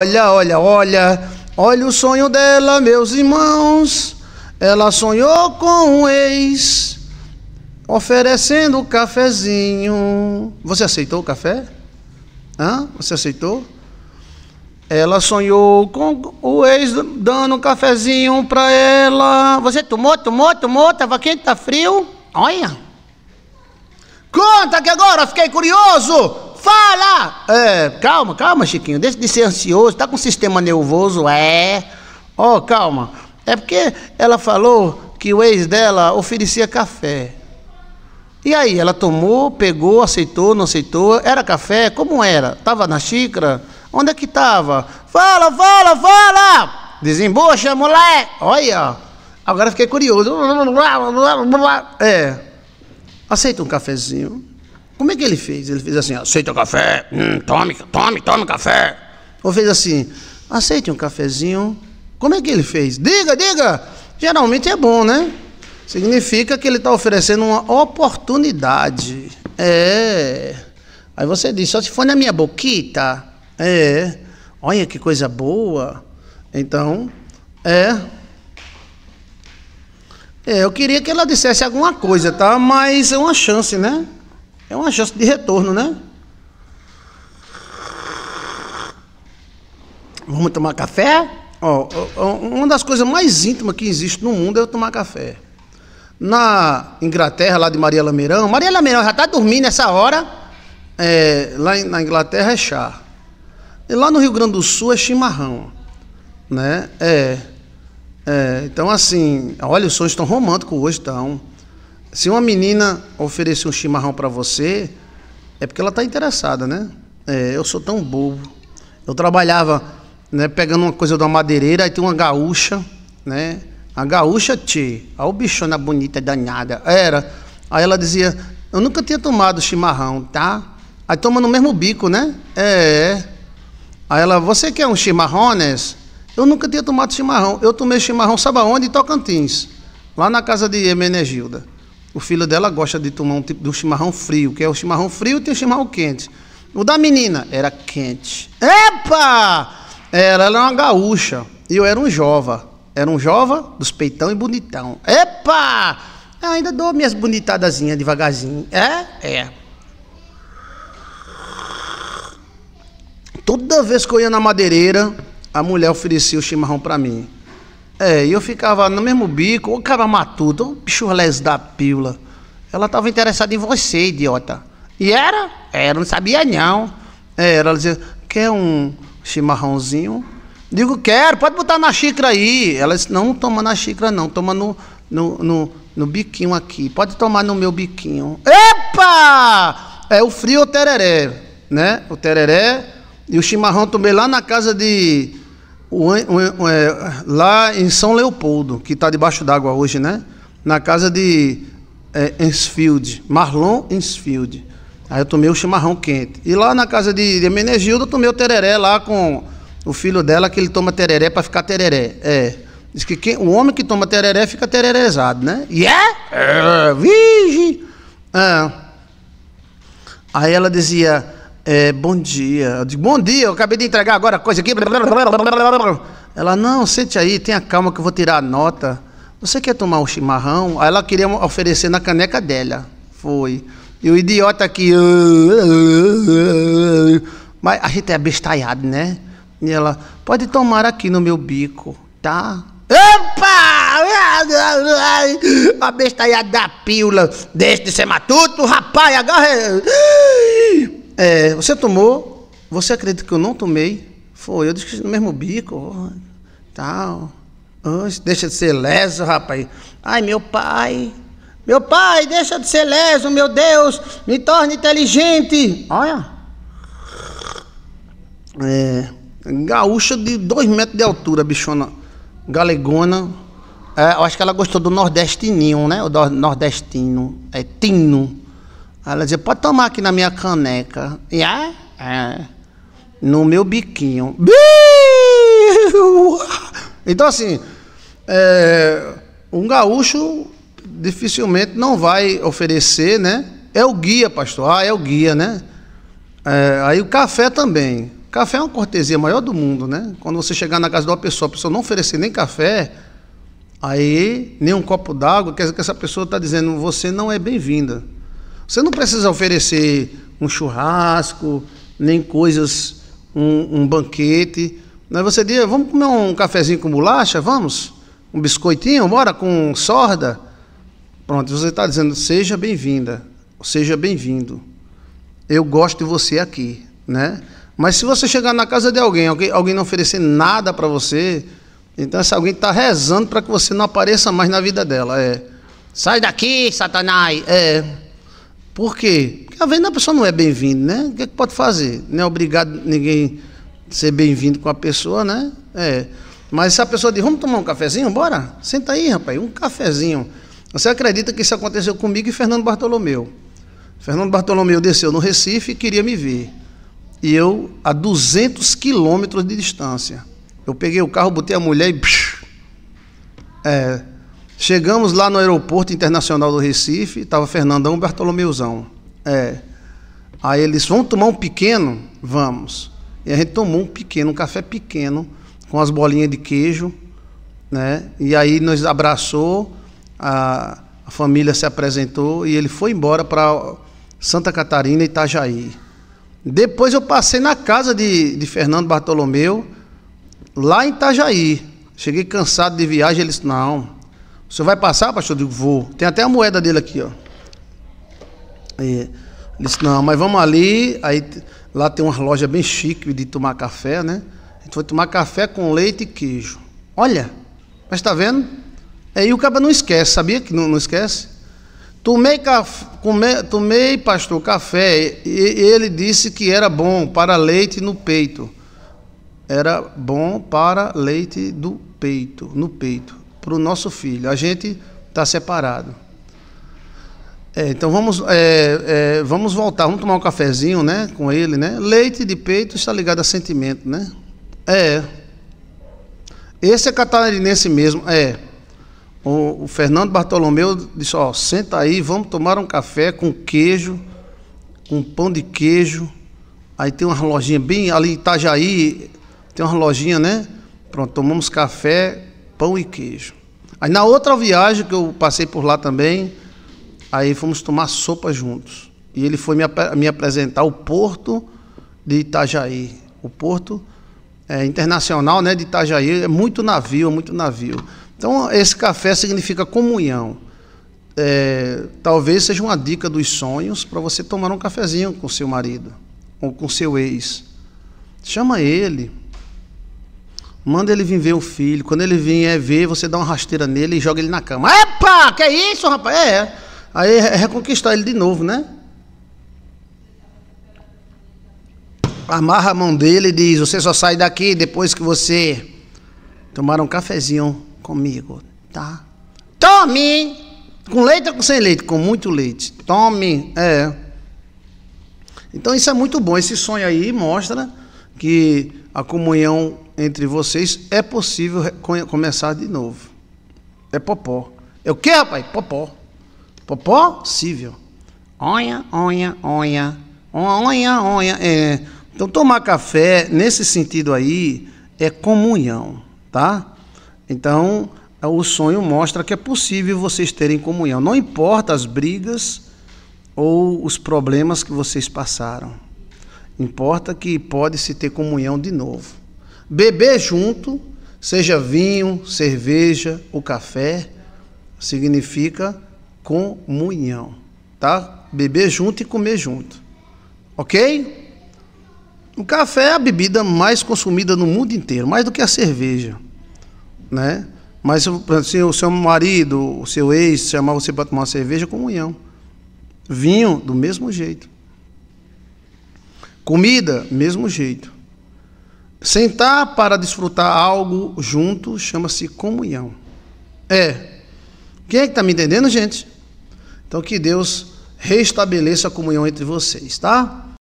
Olha, olha, olha, olha o sonho dela, meus irmãos. Ela sonhou com um ex, oferecendo cafezinho. Você aceitou o café? Hã? Você aceitou? Ela sonhou com o ex dando um cafezinho para ela. Você tomou, tomou, tomou? Tava quente, tá frio? Olha. Conta que agora fiquei curioso. Fala! É, calma, calma, Chiquinho. Deixa de ser ansioso. Tá com sistema nervoso? É. Ó, oh, calma. É porque ela falou que o ex dela oferecia café. E aí, ela tomou, pegou, aceitou, não aceitou? Era café? Como era? Tava na xícara? Onde é que tava? Fala, fala, fala! Desembucha, moleque! Olha! Agora fiquei curioso. É. Aceita um cafezinho. Como é que ele fez? Ele fez assim, aceita café, hum, tome, tome, tome café. Ou fez assim, aceite um cafezinho. Como é que ele fez? Diga, diga. Geralmente é bom, né? Significa que ele está oferecendo uma oportunidade. É. Aí você diz, só se for na minha boquita. É. Olha que coisa boa. Então, é. É, eu queria que ela dissesse alguma coisa, tá? Mas é uma chance, né? é uma chance de retorno, né? Vamos tomar café? Ó, uma das coisas mais íntimas que existe no mundo é eu tomar café. Na Inglaterra, lá de Maria Lameirão, Maria Lameirão já está dormindo nessa hora. É, lá na Inglaterra é chá. E lá no Rio Grande do Sul é chimarrão. Né? É, é, então, assim, olha, os sonhos estão românticos hoje, estão. Se uma menina oferecer um chimarrão para você, é porque ela está interessada, né? É, eu sou tão bobo. Eu trabalhava né, pegando uma coisa de uma madeireira, aí tem uma gaúcha, né? A gaúcha, tchê, a o bichona bonita, danhada Era. Aí ela dizia, eu nunca tinha tomado chimarrão, tá? Aí toma no mesmo bico, né? É, é. Aí ela, você quer um chimarrones? Eu nunca tinha tomado chimarrão. Eu tomei chimarrão, sabe aonde? Em Tocantins. Lá na casa de Emenegilda. O filho dela gosta de tomar um tipo de um chimarrão frio, que é o chimarrão frio e tem o chimarrão quente. O da menina era quente. Epa! Ela era é uma gaúcha e eu era um jova. Era um jova dos peitão e bonitão. Epa! Eu ainda dou minhas bonitadazinhas devagarzinho. É? É. Toda vez que eu ia na madeireira, a mulher oferecia o chimarrão para mim. É, e eu ficava no mesmo bico, ô cara matuto, ô bichurles da pílula. Ela estava interessada em você, idiota. E era? Era, não sabia não. Era, é, ela dizia, quer um chimarrãozinho? Digo, quero, pode botar na xícara aí. Ela disse, não toma na xícara não, toma no, no, no, no biquinho aqui. Pode tomar no meu biquinho. Epa! É o frio ou tereré, né? O tereré e o chimarrão tomei lá na casa de o, o, o, é, lá em São Leopoldo, que está debaixo d'água hoje, né? Na casa de é, Ensfield, Marlon Ensfield. Aí eu tomei o chimarrão quente. E lá na casa de, de Menegilda, eu tomei o tereré lá com o filho dela, que ele toma tereré para ficar tereré. É. Diz que quem, o homem que toma tereré fica tererezado, né? E yeah? é? é. Vige! Ah. Aí ela dizia é, bom dia. Eu digo, bom dia, eu acabei de entregar agora a coisa aqui. Ela, não, sente aí, tenha calma que eu vou tirar a nota. Você quer tomar um chimarrão? Aí ela queria oferecer na caneca dela. Foi. E o idiota aqui. Mas a gente é abestalhado, né? E ela, pode tomar aqui no meu bico, tá? Opa! bestalhada da pílula. Deixa de ser matuto, rapaz, agora. É, você tomou? Você acredita que eu não tomei? Foi, eu disse no mesmo bico, tal. Deixa de ser leso, rapaz. Ai, meu pai. Meu pai, deixa de ser leso, meu Deus. Me torne inteligente. Olha. É, gaúcha de 2 metros de altura, bichona. Galegona. É, eu acho que ela gostou do nordestininho, né? O nordestino. É, tino. Ela dizia, pode tomar aqui na minha caneca. E é é no meu biquinho. Então, assim, é, um gaúcho dificilmente não vai oferecer, né? É o guia, pastor. Ah, é o guia, né? É, aí o café também. Café é uma cortesia maior do mundo, né? Quando você chegar na casa de uma pessoa, a pessoa não oferecer nem café, aí nem um copo d'água, quer dizer que essa pessoa está dizendo, você não é bem-vinda. Você não precisa oferecer um churrasco, nem coisas, um, um banquete. Mas você diz, vamos comer um cafezinho com bolacha? Vamos? Um biscoitinho? Bora com sorda? Pronto, você está dizendo, seja bem-vinda, seja bem-vindo. Eu gosto de você aqui, né? Mas se você chegar na casa de alguém, alguém, alguém não oferecer nada para você, então esse alguém está rezando para que você não apareça mais na vida dela. É, sai daqui, Satanás! É. Por quê? Porque às vezes a pessoa não é bem-vinda, né? O que, é que pode fazer? Não é obrigado ninguém ser bem-vindo com a pessoa, né? É. Mas se a pessoa diz, vamos tomar um cafezinho, bora? Senta aí, rapaz, um cafezinho. Você acredita que isso aconteceu comigo e Fernando Bartolomeu? Fernando Bartolomeu desceu no Recife e queria me ver. E eu, a 200 quilômetros de distância. Eu peguei o carro, botei a mulher e. É, Chegamos lá no aeroporto internacional do Recife, estava Fernandão e Bartolomeuzão. É. Aí eles vão tomar um pequeno? Vamos. E a gente tomou um pequeno, um café pequeno, com as bolinhas de queijo, né? E aí nos abraçou, a, a família se apresentou e ele foi embora para Santa Catarina, Itajaí. Depois eu passei na casa de, de Fernando Bartolomeu, lá em Itajaí. Cheguei cansado de viagem, ele disse, não, o senhor vai passar, pastor? Eu digo, vou. Tem até a moeda dele aqui, ó. ele disse, não, mas vamos ali. Aí lá tem uma loja bem chique de tomar café, né? A gente foi tomar café com leite e queijo. Olha, mas está vendo? Aí é, o cara não esquece, sabia que não, não esquece? Tomei, café, come, tomei, pastor, café, e ele disse que era bom para leite no peito. Era bom para leite do peito, no peito para o nosso filho. A gente está separado. É, então vamos, é, é, vamos voltar, vamos tomar um cafezinho né, com ele. Né? Leite de peito está ligado a sentimento, né? É. Esse é catarinense mesmo, é. O, o Fernando Bartolomeu disse, ó, senta aí, vamos tomar um café com queijo, com pão de queijo. Aí tem uma lojinha bem ali em Itajaí, tem uma lojinha, né? Pronto, tomamos café, pão e queijo. Aí na outra viagem que eu passei por lá também, aí fomos tomar sopa juntos. E ele foi me, ap me apresentar o porto de Itajaí. O porto é, internacional né, de Itajaí é muito navio, é muito navio. Então esse café significa comunhão. É, talvez seja uma dica dos sonhos para você tomar um cafezinho com seu marido ou com seu ex. Chama ele, Manda ele vir ver o filho. Quando ele vier é ver, você dá uma rasteira nele e joga ele na cama. Epa, que é isso, rapaz? É. é. Aí é reconquistar ele de novo, né? Amarra a mão dele e diz: Você só sai daqui depois que você tomar um cafezinho comigo, tá? Tome! Com leite ou com sem leite? Com muito leite. Tome! É. Então isso é muito bom. Esse sonho aí mostra que a comunhão entre vocês, é possível começar de novo. É popó. É o que, rapaz? Popó. Popó? Cível. Onha, onha, onha. Onha, onha. É. Então, tomar café, nesse sentido aí, é comunhão, tá? Então, é, o sonho mostra que é possível vocês terem comunhão. Não importa as brigas ou os problemas que vocês passaram. Importa que pode-se ter comunhão de novo. Beber junto, seja vinho, cerveja, ou café, significa comunhão, tá? Beber junto e comer junto. OK? O café é a bebida mais consumida no mundo inteiro, mais do que a cerveja, né? Mas se o seu marido, o seu ex chamar você para tomar uma cerveja, comunhão. Vinho, do mesmo jeito. Comida, mesmo jeito. Sentar para desfrutar algo junto chama-se comunhão. É. Quem é que está me entendendo, gente? Então que Deus restabeleça a comunhão entre vocês, tá?